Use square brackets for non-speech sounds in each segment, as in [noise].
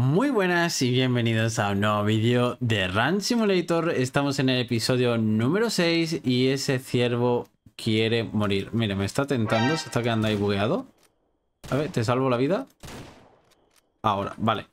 Muy buenas y bienvenidos a un nuevo vídeo de Run Simulator. Estamos en el episodio número 6 y ese ciervo quiere morir. Mira, me está tentando, se está quedando ahí bugueado. A ver, ¿te salvo la vida? Ahora, vale.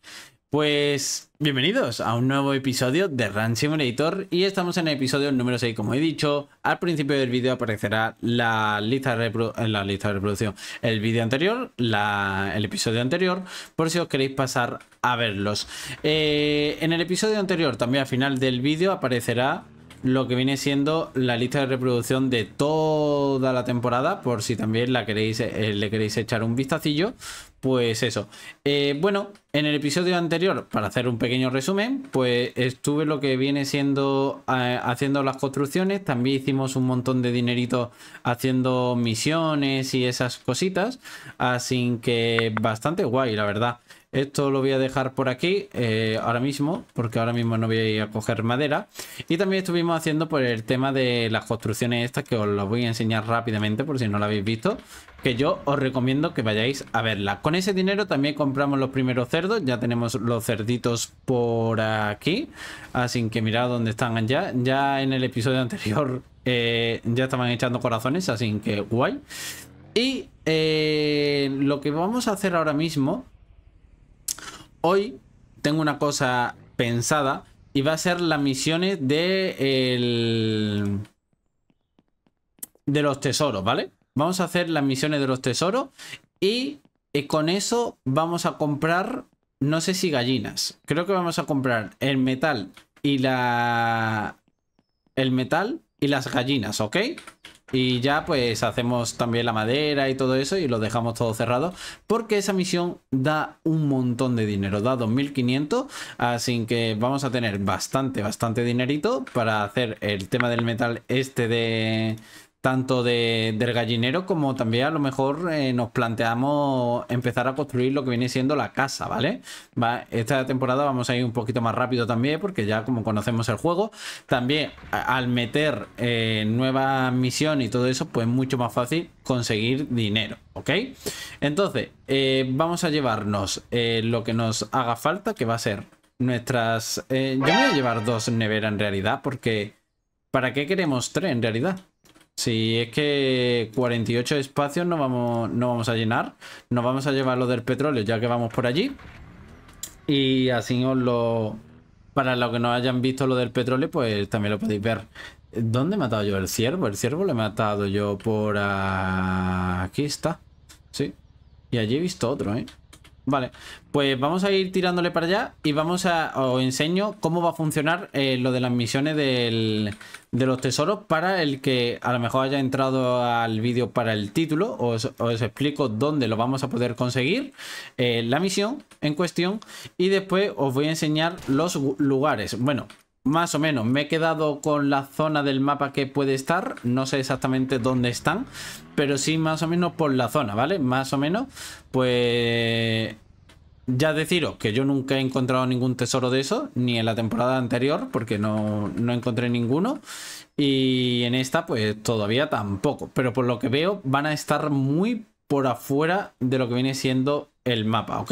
Pues bienvenidos a un nuevo episodio de Run Simulator y estamos en el episodio número 6 como he dicho. Al principio del vídeo aparecerá la lista de, eh, la lista de reproducción, el vídeo anterior, el episodio anterior, por si os queréis pasar a verlos. Eh, en el episodio anterior, también al final del vídeo, aparecerá lo que viene siendo la lista de reproducción de toda la temporada, por si también la queréis, eh, le queréis echar un vistacillo, pues eso. Eh, bueno, en el episodio anterior, para hacer un pequeño resumen, pues estuve lo que viene siendo eh, haciendo las construcciones, también hicimos un montón de dinerito haciendo misiones y esas cositas, así que bastante guay, la verdad. Esto lo voy a dejar por aquí eh, ahora mismo, porque ahora mismo no voy a ir a coger madera. Y también estuvimos haciendo por el tema de las construcciones estas, que os las voy a enseñar rápidamente por si no lo habéis visto, que yo os recomiendo que vayáis a verla. Con ese dinero también compramos los primeros cerdos, ya tenemos los cerditos por aquí, así que mirad dónde están ya. Ya en el episodio anterior [laughs] eh, ya estaban echando corazones, así que guay. Y eh, lo que vamos a hacer ahora mismo hoy tengo una cosa pensada y va a ser las misiones de de los tesoros, ¿vale? Vamos a hacer las misiones de los tesoros y eh, con eso vamos a comprar, no sé si gallinas. Creo que vamos a comprar el metal y la... El metal y las gallinas, ¿ok? Y ya pues hacemos también la madera y todo eso y lo dejamos todo cerrado porque esa misión da un montón de dinero, da 2500, así que vamos a tener bastante, bastante dinerito para hacer el tema del metal este de tanto del gallinero como también a lo mejor eh, nos planteamos empezar a construir lo que viene siendo la casa, ¿vale? esta temporada vamos a ir un poquito más rápido también porque ya como conocemos el juego, también al meter eh, nueva misión y todo eso, pues es mucho más fácil conseguir dinero, ¿ok? Entonces, eh, vamos a llevarnos lo que nos haga falta, que va a ser nuestras... yo me voy a llevar dos neveras en realidad porque... ¿Para qué queremos tres en realidad? Si es que 48 espacios no vamos, no vamos a llenar, nos vamos a llevar lo del petróleo ya que vamos por allí. Y así os lo... Para los que no hayan visto lo del petróleo, pues también lo podéis ver. ¿Dónde he matado yo el ciervo? El ciervo lo he matado yo por... Aquí está. Sí. Y allí he visto otro, ¿eh? Vale, pues vamos a ir tirándole para allá y vamos a os enseño cómo va a funcionar eh, lo de las misiones de los tesoros para el que a lo mejor haya entrado al vídeo para el título. Os, explico dónde lo vamos a poder conseguir, eh, la misión en cuestión y después os voy a enseñar los lugares. Bueno, más o menos, me he quedado con la zona del mapa que puede estar, no sé exactamente dónde están, pero sí más o menos por la zona, ¿vale? Más o menos, pues... Ya deciros que yo nunca he encontrado ningún tesoro de eso, ni en la temporada anterior, porque no, no encontré ninguno, y en esta pues todavía tampoco, pero por lo que veo van a estar muy por afuera de lo que viene siendo el mapa, ¿ok?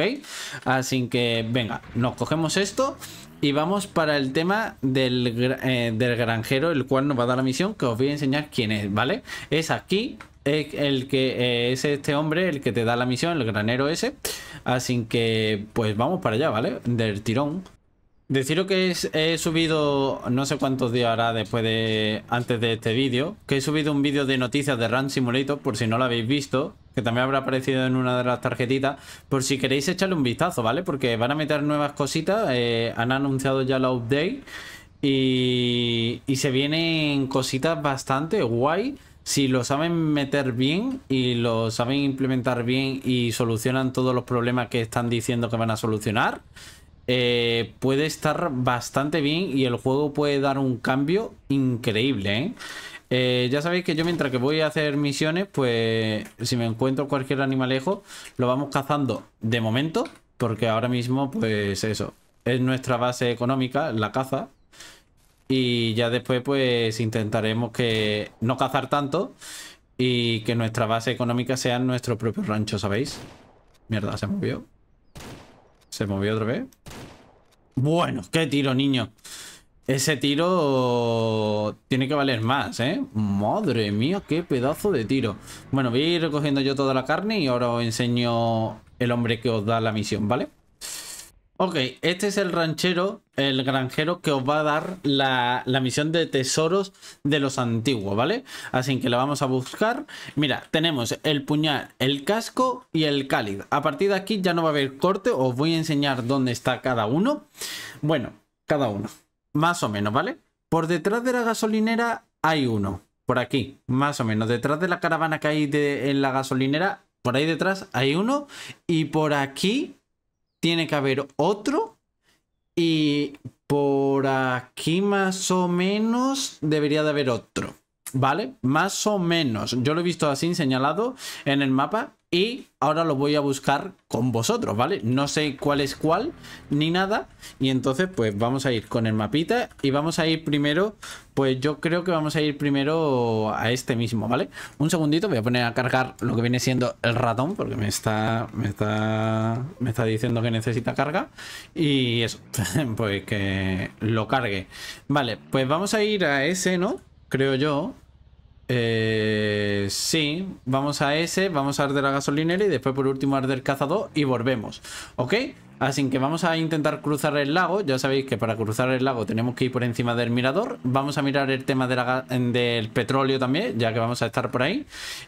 Así que venga, nos cogemos esto y vamos para el tema eh, del, granjero, el cual nos va a dar la misión, que os voy a enseñar quién es, ¿vale? Es aquí, es eh, el que eh, es este hombre el que te da la misión, el granero ese. Así que, pues vamos para allá, ¿vale? Del tirón. Deciros que he subido, no sé cuántos días hará después de, antes de este vídeo, que he subido un vídeo de noticias de Run Simulator, por si no lo habéis visto, que también habrá aparecido en una de las tarjetitas, por si queréis echarle un vistazo, ¿vale? Porque van a meter nuevas cositas, eh, han anunciado ya la update y, se vienen cositas bastante guay. Si lo saben meter bien y lo saben implementar bien y solucionan todos los problemas que están diciendo que van a solucionar, eh, puede estar bastante bien y el juego puede dar un cambio increíble, ¿eh? Eh, ya sabéis que yo mientras que voy a hacer misiones, pues si me encuentro cualquier animalejo, lo vamos cazando de momento, porque ahora mismo, pues eso, es nuestra base económica, la caza. Y ya después, pues intentaremos que no cazar tanto y que nuestra base económica sea nuestro propio rancho, ¿sabéis? Mierda, se movió. Se movió otra vez. Bueno, qué tiro, niño. Ese tiro tiene que valer más, ¿eh? Madre mía, qué pedazo de tiro. Bueno, voy a ir recogiendo yo toda la carne y ahora os enseño el hombre que os da la misión, ¿vale? Ok, este es el ranchero, el granjero que os va a dar la, misión de tesoros de los antiguos, ¿vale? Así que la vamos a buscar. Mira, tenemos el puñal, el casco y el cáliz. A partir de aquí ya no va a haber corte, os voy a enseñar dónde está cada uno. Bueno, cada uno más o menos, ¿vale? Por detrás de la gasolinera hay uno, por aquí, más o menos. Detrás de la caravana que hay en la gasolinera, por ahí detrás hay uno. Y por aquí tiene que haber otro. Y por aquí más o menos debería de haber otro. ¿vale? Más o menos. Yo lo he visto así señalado en el mapa y ahora lo voy a buscar con vosotros, ¿vale? No sé cuál es cuál ni nada y entonces pues vamos a ir con el mapita y vamos a ir primero, pues yo creo que vamos a ir primero a este mismo, ¿vale? Un segundito, voy a poner a cargar lo que viene siendo el ratón porque me está me está me está diciendo que necesita carga y eso, [laughs] pues que lo cargue. Vale, pues vamos a ir a ese, ¿no? Creo yo, eh, sí, vamos a ese, vamos a arder la gasolinera y después por último arder cazador y volvemos. ¿Ok? Así que vamos a intentar cruzar el lago. Ya sabéis que para cruzar el lago tenemos que ir por encima del mirador. Vamos a mirar el tema del petróleo también, ya que vamos a estar por ahí.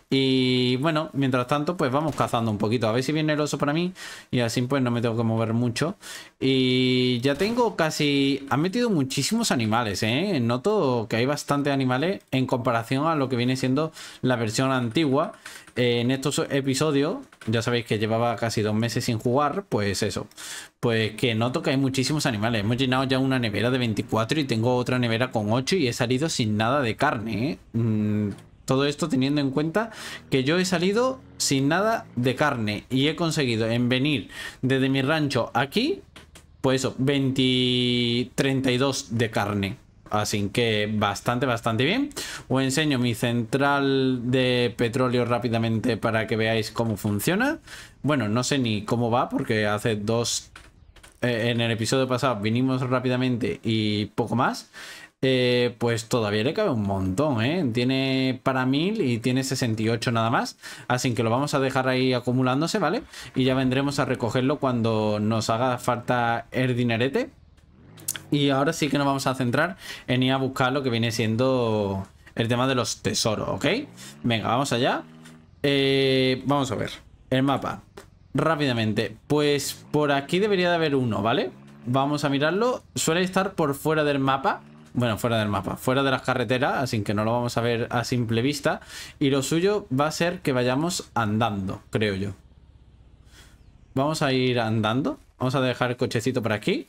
Y bueno, mientras tanto, pues vamos cazando un poquito. A ver si viene el oso para mí. Y así pues no me tengo que mover mucho. Y ya tengo casi... Han metido muchísimos animales, ¿eh? Noto que hay bastantes animales en comparación a lo que viene siendo la versión antigua en estos episodios, ya sabéis que llevaba casi dos meses sin jugar, pues eso, pues que noto que hay muchísimos animales. Hemos llenado ya una nevera de 24 y tengo otra nevera con 8 y he salido sin nada de carne. ¿eh? Mm, todo esto teniendo en cuenta que yo he salido sin nada de carne y he conseguido en venir desde mi rancho aquí, pues eso, 20, de carne. Así que bastante, bastante bien. Os enseño mi central de petróleo rápidamente para que veáis cómo funciona. Bueno, no sé ni cómo va porque hace dos... Eh, en el episodio pasado vinimos rápidamente y poco más. Eh, pues todavía le cabe un montón, ¿eh? Tiene para 1000 y tiene 68 nada más. Así que lo vamos a dejar ahí acumulándose, ¿vale? Y ya vendremos a recogerlo cuando nos haga falta el dinerete. Y ahora sí que nos vamos a centrar en ir a buscar lo que viene siendo el tema de los tesoros, ¿ok? Venga, vamos allá. Eh, vamos a ver el mapa rápidamente. Pues por aquí debería de haber uno, ¿vale? Vamos a mirarlo. Suele estar por fuera del mapa. Bueno, fuera del mapa, fuera de las carreteras, así que no lo vamos a ver a simple vista. Y lo suyo va a ser que vayamos andando, creo yo. Vamos a ir andando. Vamos a dejar el cochecito por aquí.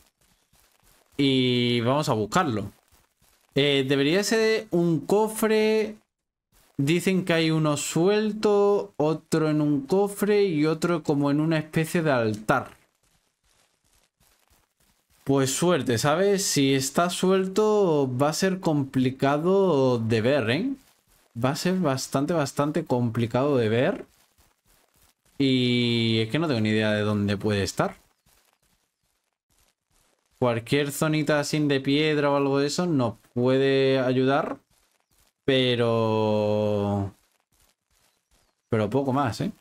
Y vamos a buscarlo. Eh, debería ser un cofre. Dicen que hay uno suelto, otro en un cofre y otro como en una especie de altar. Pues suerte, ¿sabes? Si está suelto va a ser complicado de ver, ¿eh? Va a ser bastante, bastante complicado de ver. Y es que no tengo ni idea de dónde puede estar. Cualquier zonita sin de piedra o algo de eso nos puede ayudar. Pero... Pero poco más, ¿eh?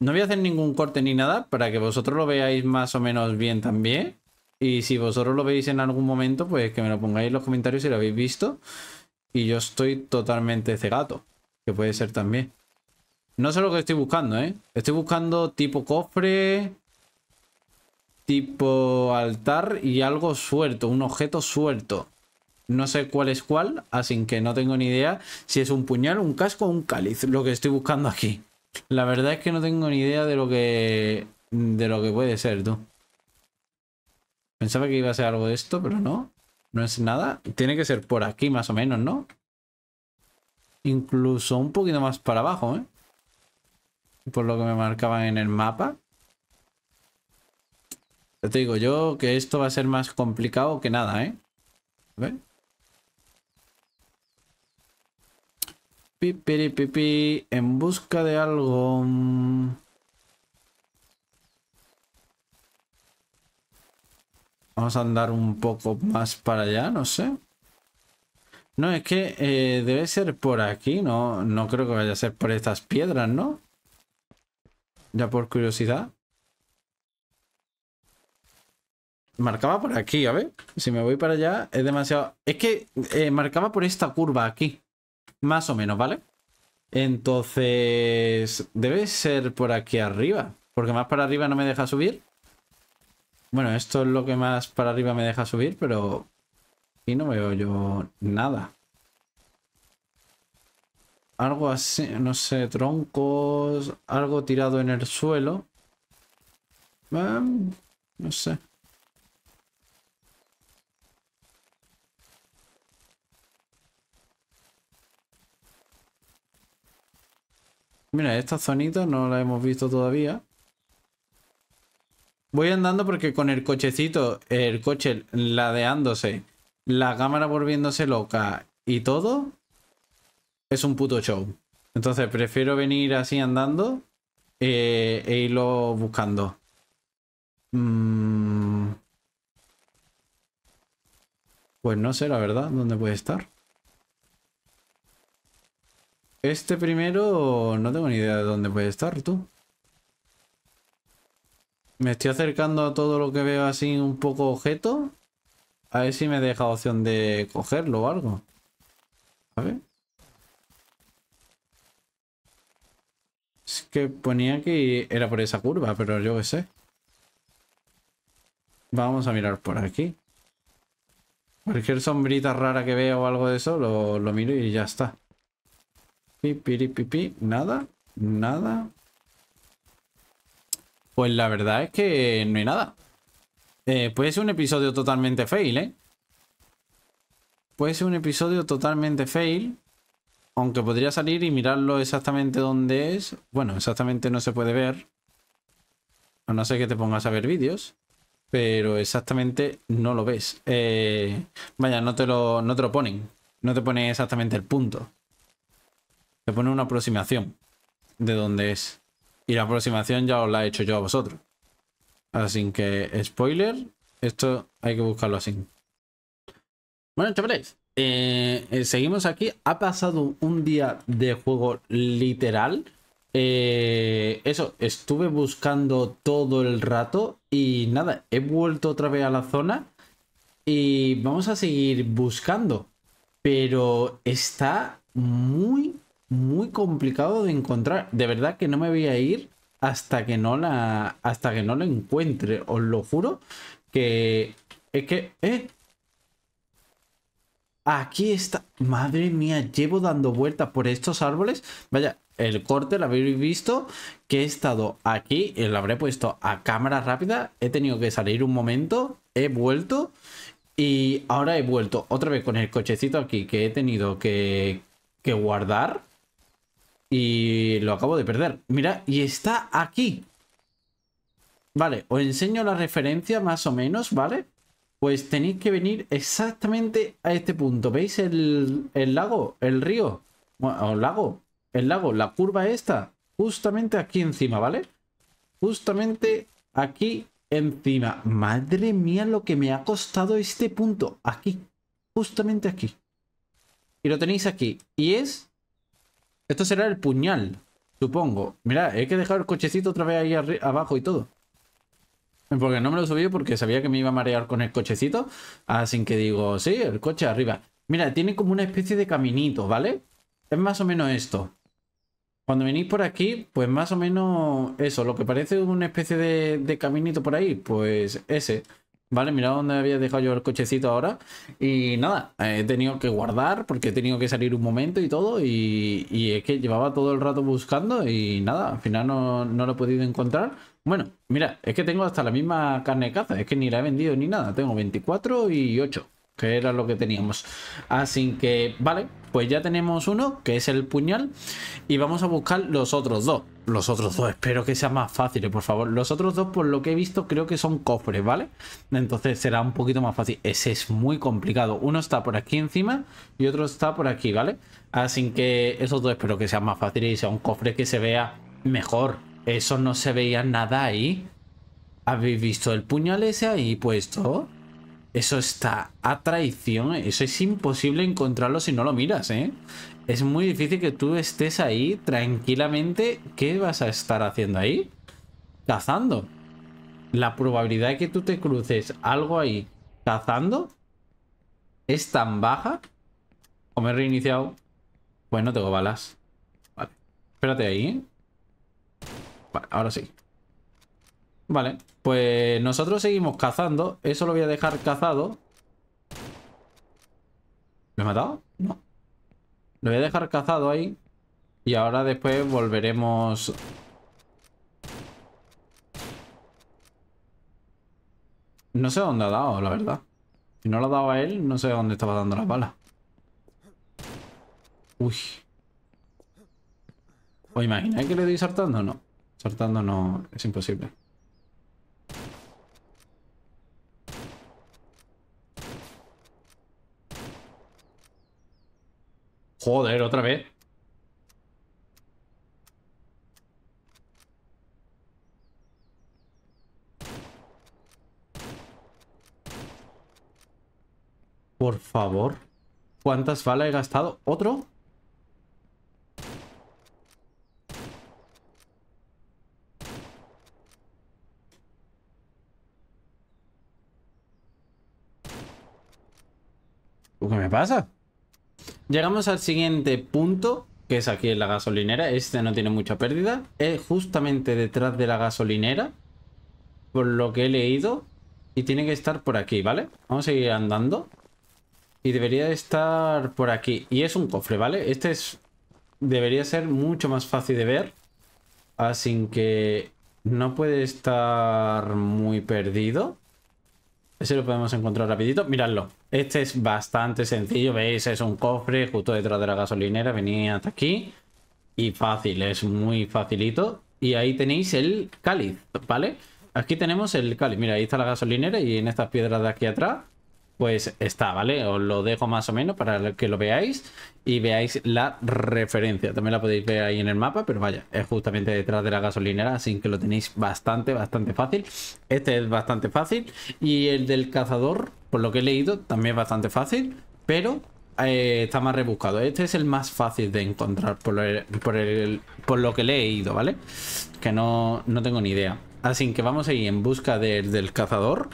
No voy a hacer ningún corte ni nada para que vosotros lo veáis más o menos bien también. Y si vosotros lo veis en algún momento, pues que me lo pongáis en los comentarios si lo habéis visto. Y yo estoy totalmente cegato, que puede ser también. No sé lo que estoy buscando, ¿eh? Estoy buscando tipo cofre, tipo altar y algo suelto, un objeto suelto. No sé cuál es cuál, así que no tengo ni idea si es un puñal, un casco o un cáliz, lo que estoy buscando aquí. La verdad es que no tengo ni idea de lo que de lo que puede ser, tú. Pensaba que iba a ser algo de esto, pero no. No es nada. Tiene que ser por aquí más o menos, ¿no? Incluso un poquito más para abajo, ¿eh? Por lo que me marcaban en el mapa te digo yo que esto va a ser más complicado que nada, ¿eh? Pipi en busca de algo... Vamos a andar un poco más para allá, no sé. No, es que eh, debe ser por aquí, no, no creo que vaya a ser por estas piedras, ¿no? Ya por curiosidad. Marcaba por aquí, a ver. Si me voy para allá, es demasiado... Es que eh, marcaba por esta curva aquí. Más o menos, ¿vale? Entonces... Debe ser por aquí arriba. Porque más para arriba no me deja subir. Bueno, esto es lo que más para arriba me deja subir, pero... y no veo yo nada. Algo así, no sé, troncos... Algo tirado en el suelo. no sé. Mira, esta zonita no la hemos visto todavía. Voy andando porque con el cochecito, el coche ladeándose, la cámara volviéndose loca y todo, es un puto show. Entonces prefiero venir así andando eh, e irlo buscando. Mm. Pues no sé, la verdad, dónde puede estar. Este primero no tengo ni idea de dónde puede estar tú. Me estoy acercando a todo lo que veo así un poco objeto. A ver si me deja opción de cogerlo o algo. A ver. Es que ponía que era por esa curva, pero yo qué sé. Vamos a mirar por aquí. Cualquier sombrita rara que vea o algo de eso, lo, lo miro y ya está nada, nada. Pues la verdad es que no hay nada. Eh, puede ser un episodio totalmente fail, ¿eh? Puede ser un episodio totalmente fail. Aunque podría salir y mirarlo exactamente dónde es. Bueno, exactamente no se puede ver. A no ser que te pongas a ver vídeos. Pero exactamente no lo ves. Eh, vaya, no te lo, no te lo ponen. No te ponen exactamente el punto. Se pone una aproximación de dónde es. Y la aproximación ya os la he hecho yo a vosotros. Así que, spoiler, esto hay que buscarlo así. Bueno, chavales, eh, seguimos aquí. Ha pasado un día de juego literal. Eh, eso, estuve buscando todo el rato y nada, he vuelto otra vez a la zona y vamos a seguir buscando. Pero está muy, muy complicado de encontrar. De verdad que no me voy a ir hasta que no la hasta que no la encuentre, os lo juro que es que ¿eh? Aquí está. Madre mía, llevo dando vueltas por estos árboles. Vaya, el corte lo habéis visto que he estado aquí y eh, lo habré puesto a cámara rápida. He tenido que salir un momento, he vuelto y ahora he vuelto otra vez con el cochecito aquí que he tenido que, que guardar y lo acabo de perder. Mira, y está aquí. Vale, os enseño la referencia más o menos, ¿vale? Pues tenéis que venir exactamente a este punto. ¿Veis el, lago? El río. O el lago. El lago, la curva esta. Justamente aquí encima, ¿vale? Justamente aquí encima. Madre mía lo que me ha costado este punto. Aquí. Justamente aquí. Y lo tenéis aquí. Y es esto será el puñal, supongo. Mira, hay que dejar el cochecito otra vez ahí abajo y todo. Porque no me lo subí porque sabía que me iba a marear con el cochecito. Así que digo, sí, el coche arriba. Mira, tiene como una especie de caminito, ¿vale? Es más o menos esto. Cuando venís por aquí, pues más o menos eso. Lo que parece una especie de caminito por ahí, pues ese. ¿vale? mira dónde había dejado yo el cochecito ahora. Y nada, he tenido que guardar porque he tenido que salir un momento y todo. Y, es que llevaba todo el rato buscando y nada, al final no, no lo he podido encontrar. Bueno, mira, es que tengo hasta la misma carne de caza, es que ni la he vendido ni nada. Tengo 24 y 8 que era lo que teníamos. Así que, vale, pues ya tenemos uno, que es el puñal, y vamos a buscar los otros dos. Los otros dos, espero que sea más fácil, por favor. Los otros dos, por lo que he visto, creo que son cofres, ¿vale? Entonces será un poquito más fácil. Ese es muy complicado. Uno está por aquí encima y otro está por aquí, ¿vale? Así que esos dos espero que sean más fáciles y sea un cofre que se vea mejor. Eso no se veía nada ahí. ¿Habéis visto el puñal ese ahí puesto? Eso está a traición. ¿eh? Eso es imposible encontrarlo si no lo miras, ¿eh? Es muy difícil que tú estés ahí tranquilamente. ¿Qué vas a estar haciendo ahí? Cazando. La probabilidad de que tú te cruces algo ahí cazando es tan baja. O me he reiniciado. Pues no tengo balas. Vale. Espérate ahí. ¿eh? Vale, ahora sí. Vale, pues nosotros seguimos cazando. Eso lo voy a dejar cazado. ¿Me he matado? No. Lo voy a dejar cazado ahí. Y ahora después volveremos... No sé dónde ha dado, la verdad. Si no lo ha dado a él, no sé dónde estaba dando las balas. Uy. ¿Os imagináis que le doy saltando? No. Saltando no es imposible. Joder, otra vez. Por favor. ¿Cuántas balas he gastado? ¿Otro? ¿Qué me pasa? Llegamos al siguiente punto, que es aquí en la gasolinera. Este no tiene mucha pérdida. Es justamente detrás de la gasolinera, por lo que he leído. Y tiene que estar por aquí, ¿vale? Vamos a seguir andando. Y debería estar por aquí. Y es un cofre, ¿vale? Este es debería ser mucho más fácil de ver. Así que no puede estar muy perdido. Ese lo podemos encontrar rapidito. Miradlo. Este es bastante sencillo. ¿Veis? Es un cofre justo detrás de la gasolinera. Venía hasta aquí. Y fácil. Es muy facilito. Y ahí tenéis el cáliz, ¿vale? Aquí tenemos el cáliz. Mira, ahí está la gasolinera y en estas piedras de aquí atrás pues está, ¿vale? Os lo dejo más o menos para que lo veáis y veáis la referencia. También la podéis ver ahí en el mapa, pero vaya, es justamente detrás de la gasolinera, así que lo tenéis bastante, bastante fácil. Este es bastante fácil y el del cazador, por lo que he leído, también es bastante fácil, pero eh, está más rebuscado. Este es el más fácil de encontrar por, por, lo que he leído, ¿vale? Que no, no tengo ni idea. Así que vamos a ir en busca del cazador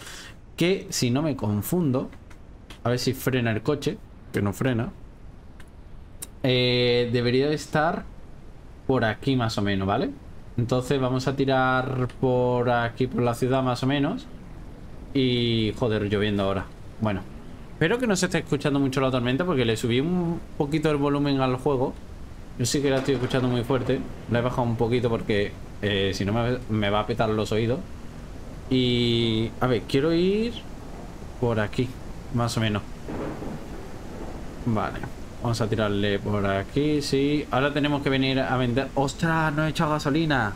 que si no me confundo, a ver si frena el coche, que no frena. Eh, debería estar por aquí más o menos, ¿vale? Entonces vamos a tirar por aquí, por la ciudad más o menos. Y joder, lloviendo ahora. Bueno, espero que no se esté escuchando mucho la tormenta porque le subí un poquito el volumen al juego. Yo sí que la estoy escuchando muy fuerte. La he bajado un poquito porque eh, si no me, me va a petar los oídos. Y... A ver, quiero ir por aquí, más o menos. Vale. Vamos a tirarle por aquí, sí. Ahora tenemos que venir a vender... ¡Ostras! No he echado gasolina.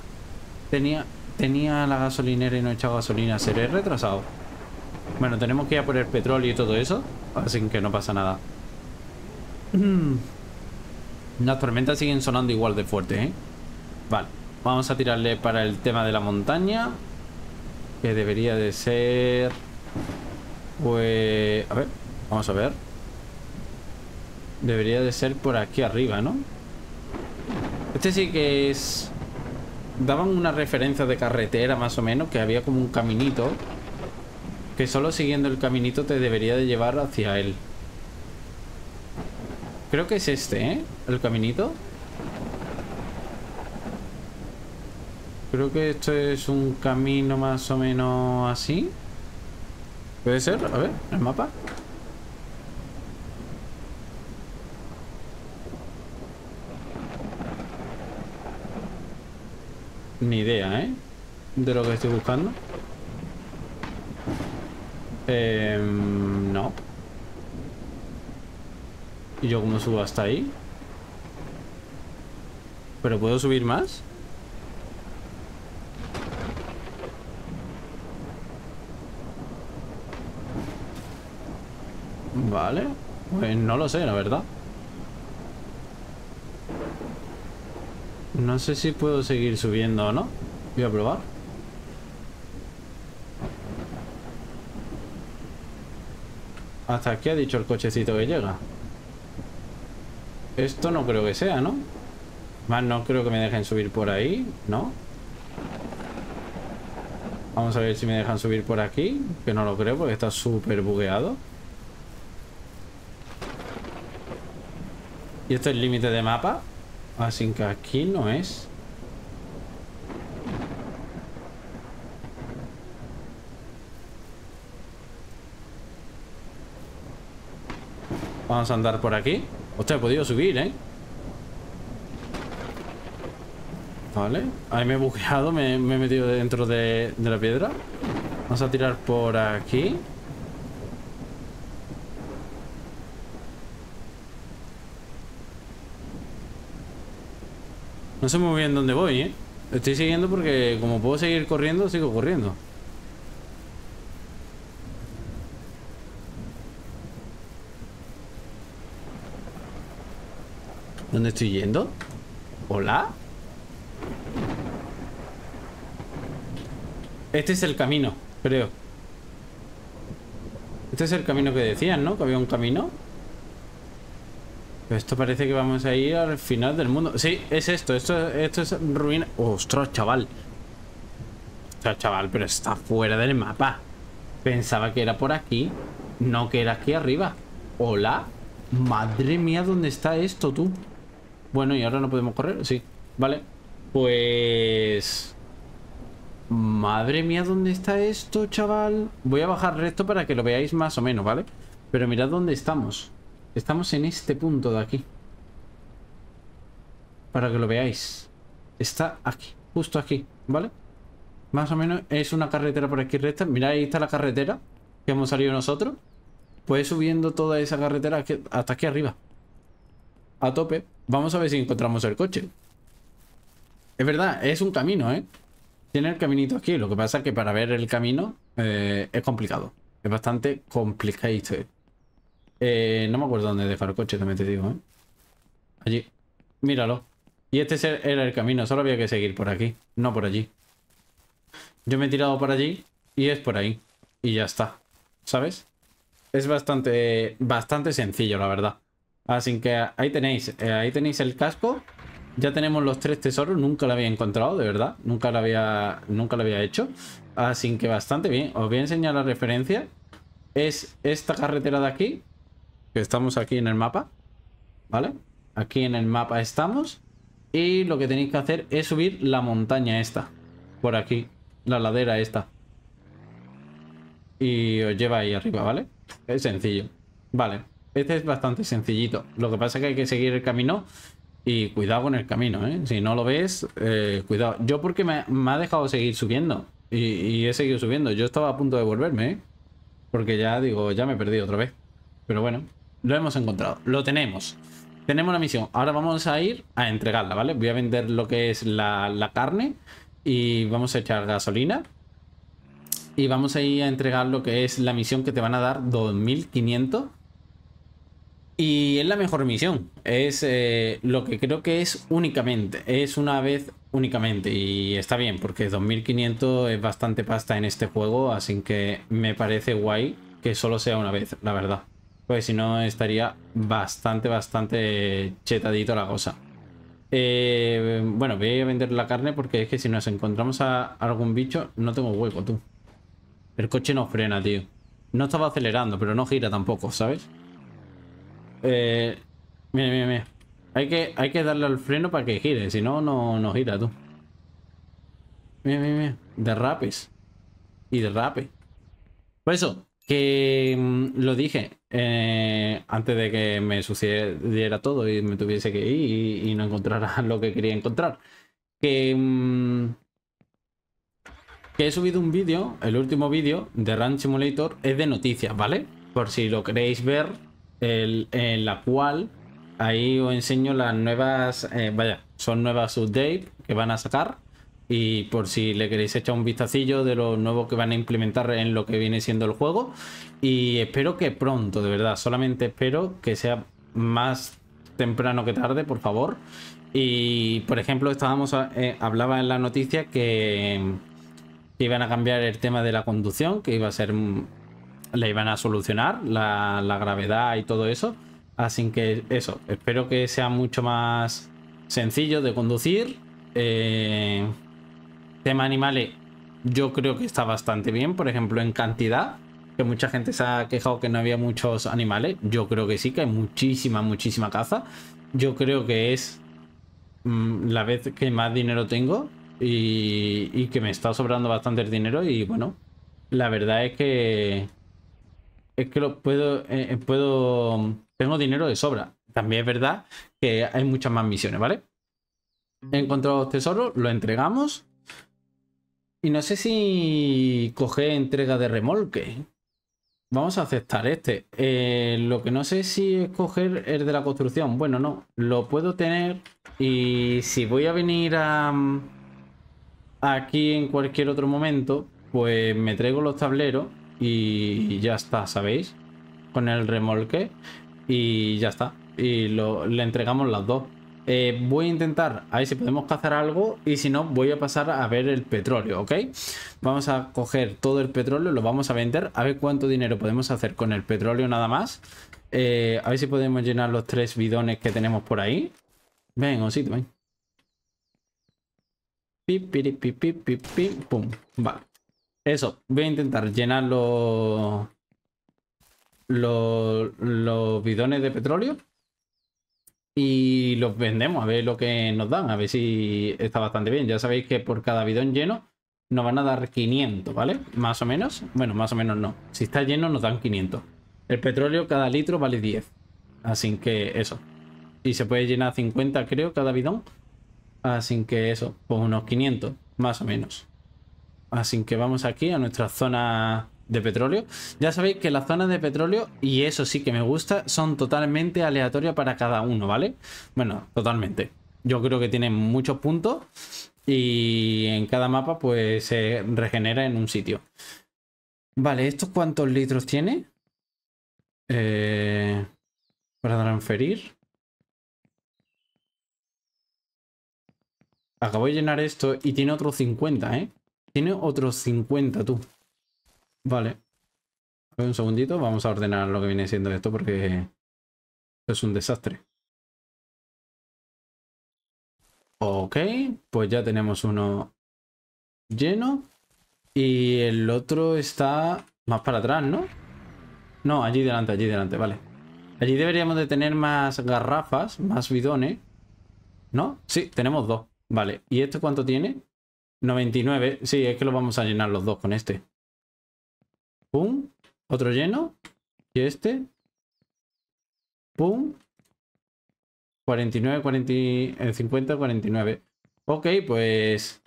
Tenía, tenía la gasolinera y no he echado gasolina. ¿Seré retrasado? Bueno, tenemos que ir a poner petróleo y todo eso. Así que no pasa nada. Mm. Las tormentas siguen sonando igual de fuerte, ¿eh? Vale. Vamos a tirarle para el tema de la montaña debería de ser... Pues... A ver, vamos a ver. Debería de ser por aquí arriba, ¿no? Este sí que es... Daban una referencia de carretera más o menos, que había como un caminito. Que solo siguiendo el caminito te debería de llevar hacia él. Creo que es este, ¿eh? El caminito. Creo que esto es un camino más o menos así. ¿Puede ser? A ver, el mapa. Ni idea, ¿eh? De lo que estoy buscando. Eh, no. ¿Y yo cómo subo hasta ahí? ¿Pero puedo subir más? Vale. Pues no lo sé, la verdad. No sé si puedo seguir subiendo o no. Voy a probar. Hasta aquí ha dicho el cochecito que llega. Esto no creo que sea, ¿no? Más no creo que me dejen subir por ahí, ¿no? Vamos a ver si me dejan subir por aquí. Que no lo creo porque está súper bugueado. Y esto es límite de mapa. Así ah, que aquí no es. Vamos a andar por aquí. Hostia, he podido subir, ¿eh? Vale. Ahí me he bujeado, me, he metido dentro de la piedra. Vamos a tirar por aquí. No sé muy bien dónde voy, ¿eh? Estoy siguiendo porque como puedo seguir corriendo, sigo corriendo. ¿Dónde estoy yendo? ¿Hola? Este es el camino, creo. Este es el camino que decían, ¿no? Que había un camino. Esto parece que vamos a ir al final del mundo. Sí, es esto. Esto, esto es ruina. ¡Ostras, chaval! Ostras, chaval, pero está fuera del mapa. Pensaba que era por aquí. No, que era aquí arriba. ¿Hola? Madre mía, ¿dónde está esto, tú? Bueno, ¿y ahora no podemos correr? Sí. Vale. Pues... Madre mía, ¿dónde está esto, chaval? Voy a bajar recto para que lo veáis más o menos, ¿vale? Pero mirad dónde estamos. Estamos en este punto de aquí. Para que lo veáis. Está aquí, justo aquí, ¿vale? Más o menos es una carretera por aquí recta. Mirad, ahí está la carretera que hemos salido nosotros. Pues subiendo toda esa carretera hasta aquí arriba. A tope. Vamos a ver si encontramos el coche. Es verdad, es un camino, ¿eh? Tiene el caminito aquí. Lo que pasa es que para ver el camino eh, es complicado. Es bastante complicado. ¿eh? Eh, no me acuerdo dónde dejar el coche, también te digo, ¿eh? Allí. Míralo. Y este era el camino, solo había que seguir por aquí, no por allí. Yo me he tirado por allí y es por ahí. Y ya está, ¿sabes? Es bastante, bastante sencillo, la verdad. Así que ahí tenéis, eh, ahí tenéis el casco. Ya tenemos los tres tesoros, nunca lo había encontrado, de verdad. Nunca lo había, nunca lo había hecho. Así que bastante bien. Os voy a enseñar la referencia. Es esta carretera de aquí, estamos aquí en el mapa, ¿vale? Aquí en el mapa estamos y lo que tenéis que hacer es subir la montaña esta, por aquí, la ladera esta. Y os lleva ahí arriba, ¿vale? Es sencillo. Vale, este es bastante sencillito. Lo que pasa es que hay que seguir el camino y cuidado con el camino, ¿eh? Si no lo ves, eh, cuidado. Yo porque me, ha dejado seguir subiendo. Y, he seguido subiendo. Yo estaba a punto de volverme, ¿eh? Porque ya digo, ya me he perdido otra vez. Pero bueno. Lo hemos encontrado, lo tenemos. Tenemos la misión, ahora vamos a ir a entregarla, ¿vale? Voy a vender lo que es la, carne y vamos a echar gasolina. Y vamos a ir a entregar lo que es la misión que te van a dar 2500. Y es la mejor misión. Es eh, lo que creo que es únicamente. Es una vez únicamente. Y está bien, porque 2500 es bastante pasta en este juego. Así que me parece guay que solo sea una vez, la verdad. Pues si no estaría bastante, bastante chetadito la cosa. Eh, bueno, voy a vender la carne porque es que si nos encontramos a algún bicho, no tengo hueco, tú. El coche no frena, tío. No estaba acelerando, pero no gira tampoco, ¿sabes? Eh, mira, mira, mira. Hay que, hay que darle al freno para que gire, si no, no, gira, tú. Mira, mira, mira. Derrapes. Y derrape. ¡Pues eso, que mm, lo dije eh, antes de que me sucediera todo y me tuviese que ir y, no encontrara [laughs] lo que quería encontrar. Mm, que, he subido un vídeo, el último vídeo de Run Simulator es de noticias, ¿vale? Por si lo queréis ver, el, en la cual ahí os enseño las nuevas, eh, vaya, son nuevas updates que van a sacar y por si le queréis echar un vistacillo de lo nuevo que van a implementar en lo que viene siendo el juego. Y espero que pronto, de verdad, solamente espero que sea más temprano que tarde, por favor. Y por ejemplo, estábamos eh, hablaba en la noticia que, iban a cambiar el tema de la conducción, que iba a ser mm, la iban a solucionar la, la gravedad y todo eso. Así que eso, espero que sea mucho más sencillo de conducir. Eh, tema animales, eh, yo creo que está bastante bien. Por ejemplo, en cantidad, que mucha gente se ha quejado que no había muchos animales. Yo creo que sí, que hay muchísima, muchísima caza. Yo creo que es mm, la vez que más dinero tengo y, que me está sobrando bastante dinero. Y bueno, la verdad es que es que lo puedo, eh, eh, puedo, tengo dinero de sobra. También es verdad que hay muchas más misiones, ¿vale? Mm. En cuanto tesoros, lo entregamos. Y no sé si coger entrega de remolque. Vamos a aceptar este. Eh, lo que no sé si es coger el de la construcción. Bueno, no. Lo puedo tener. Y si voy a venir a... Mm, aquí en cualquier otro momento, pues me traigo los tableros y ya está, ¿sabéis? Con el remolque y ya está. Y lo, le entregamos las dos. Eh, voy a intentar a ver si podemos cazar algo y si no voy a pasar a ver el petróleo, ¿ok? Vamos a coger todo el petróleo, lo vamos a vender, a ver cuánto dinero podemos hacer con el petróleo nada más. Eh, a ver si podemos llenar los tres bidones que tenemos por ahí. Ven, osito, ven. Pip, pum. Eso, voy a intentar llenar los, los bidones de petróleo y los vendemos a ver lo que nos dan, a ver si está bastante bien. Ya sabéis que por cada bidón lleno nos van a dar 500, ¿vale? Más o menos. Bueno, más o menos no. Si está lleno nos dan 500. El petróleo cada litro vale 10. Así que eso. Y se puede llenar 50 creo cada bidón. Así que eso, pues unos 500, más o menos. Así que vamos aquí a nuestra zona de petróleo. Ya sabéis que las zonas de petróleo, y eso sí que me gusta, son totalmente aleatorias para cada uno, ¿vale? Bueno, totalmente. Yo creo que tienen muchos puntos y en cada mapa pues se regenera en un sitio. Vale, ¿estos cuántos litros tiene? Eh, para transferir. Acabo de llenar esto y tiene otros 50, ¿eh? Tiene otros 50, tú. Vale. Un segundito, vamos a ordenar lo que viene siendo esto porque es un desastre. Ok, pues ya tenemos uno lleno. Y el otro está más para atrás, ¿no? No, allí delante, allí delante, vale. Allí deberíamos de tener más garrafas, más bidones. ¿No? Sí, tenemos dos. Vale. ¿Y este cuánto tiene? 99. Sí, es que lo vamos a llenar los dos con este. Pum. Otro lleno. Y este. Pum. 49, 40, 50, 49. Ok, pues...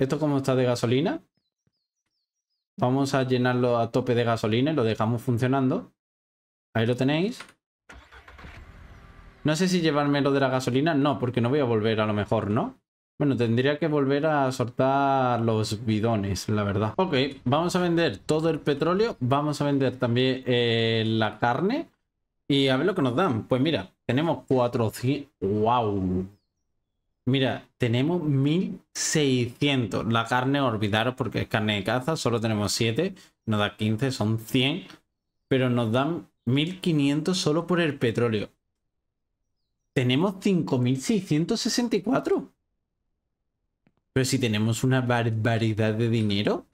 Esto como está de gasolina. Vamos a llenarlo a tope de gasolina y lo dejamos funcionando. Ahí lo tenéis. No sé si lo de la gasolina. No, porque no voy a volver a lo mejor, ¿no? Bueno, tendría que volver a soltar los bidones, la verdad. Ok, vamos a vender todo el petróleo. Vamos a vender también eh, la carne. Y a ver lo que nos dan. Pues mira, tenemos 400... ¡Wow! Mira, tenemos 1600. La carne, olvidaros porque es carne de caza. Solo tenemos 7. Nos da 15, son 100. Pero nos dan 1500 solo por el petróleo. Tenemos 5664. Pero si tenemos una barbaridad de dinero,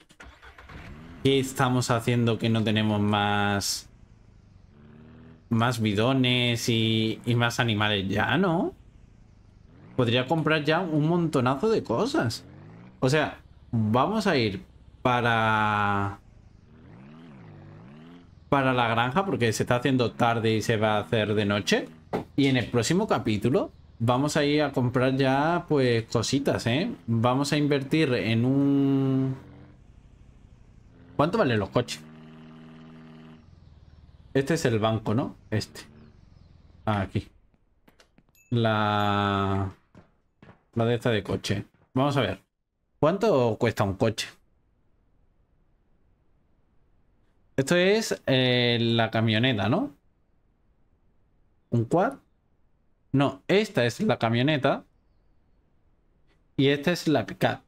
¿qué estamos haciendo que no tenemos más, más bidones y, y más animales? Ya, ¿no? Podría comprar ya un montonazo de cosas. O sea, vamos a ir para para la granja porque se está haciendo tarde y se va a hacer de noche. Y en el próximo capítulo vamos a ir a comprar ya pues cositas, ¿eh? Vamos a invertir en un... ¿Cuánto valen los coches? Este es el banco, ¿no? Este. Ah, aquí. La... La de esta de coche. Vamos a ver. ¿Cuánto cuesta un coche? Esto es eh, la camioneta, ¿no? ¿Un quad? No, esta es la camioneta. Y esta es la pickup.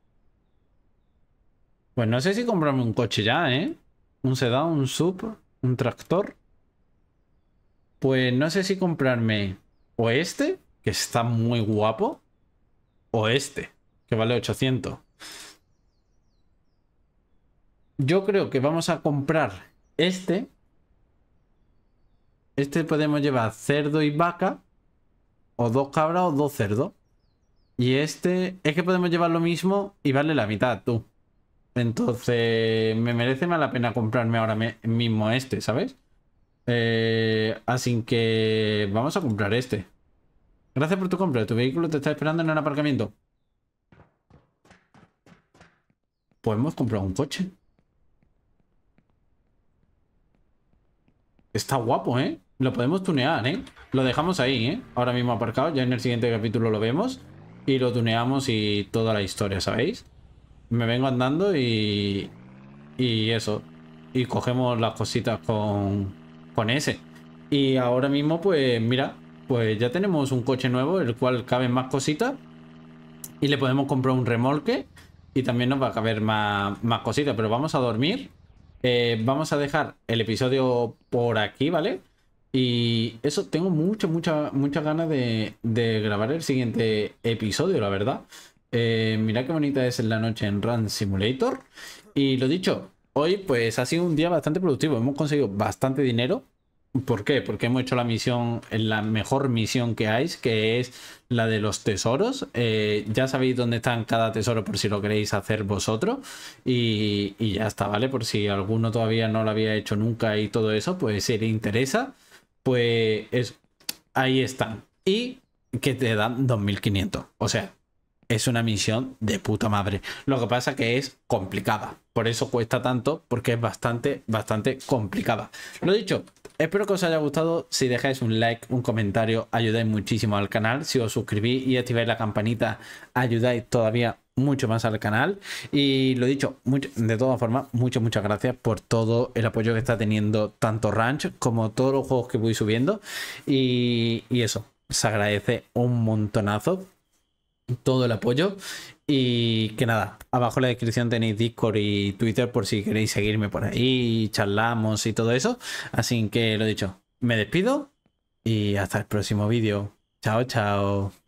Pues no sé si comprarme un coche ya, ¿eh? Un sedán, un sub, un tractor. Pues no sé si comprarme o este, que está muy guapo, o este, que vale 800. Yo creo que vamos a comprar este. Este podemos llevar cerdo y vaca o dos cabras o dos cerdos. Y este es que podemos llevar lo mismo y vale la mitad, tú. Entonces, me merece más la pena comprarme ahora mismo este, ¿sabes? Eh, así que vamos a comprar este. Gracias por tu compra. Tu vehículo te está esperando en el aparcamiento. Podemos pues comprar un coche. Está guapo, ¿eh? Lo podemos tunear, ¿eh? Lo dejamos ahí, ¿eh? Ahora mismo aparcado. Ya en el siguiente capítulo lo vemos. Y lo tuneamos y toda la historia, ¿sabéis? Me vengo andando y... Y eso. Y cogemos las cositas con... Con ese. Y ahora mismo, pues, mira. Pues ya tenemos un coche nuevo, el cual cabe más cositas. Y le podemos comprar un remolque. Y también nos va a caber más, cositas. Pero vamos a dormir. Eh, vamos a dejar el episodio por aquí, ¿vale? Y eso, tengo muchas muchas muchas ganas de, grabar el siguiente episodio, la verdad. Eh, mirad qué bonita es la noche en Run Simulator. Y lo dicho, hoy pues ha sido un día bastante productivo. Hemos conseguido bastante dinero. ¿Por qué? Porque hemos hecho la misión, la mejor misión que hay, que es la de los tesoros. Eh, ya sabéis dónde están cada tesoro por si lo queréis hacer vosotros. Y, y ya está, ¿vale? Por si alguno todavía no lo había hecho nunca y todo eso, pues si le interesa pues es, ahí están. Y que te dan 2.500. O sea, es una misión de puta madre. Lo que pasa que es complicada. Por eso cuesta tanto, porque es bastante, bastante complicada. Lo dicho, espero que os haya gustado. Si dejáis un like, un comentario, ayudáis muchísimo al canal. Si os suscribís y activáis la campanita, ayudáis todavía mucho más al canal. Y lo dicho, de todas formas, muchas, muchas gracias por todo el apoyo que está teniendo tanto Ranch como todos los juegos que voy subiendo. Y, y eso, se agradece un montonazo todo el apoyo. Y que nada, abajo en la descripción tenéis Discord y Twitter por si queréis seguirme por ahí, charlamos y todo eso. Así que lo dicho, me despido y hasta el próximo vídeo. Chao, chao.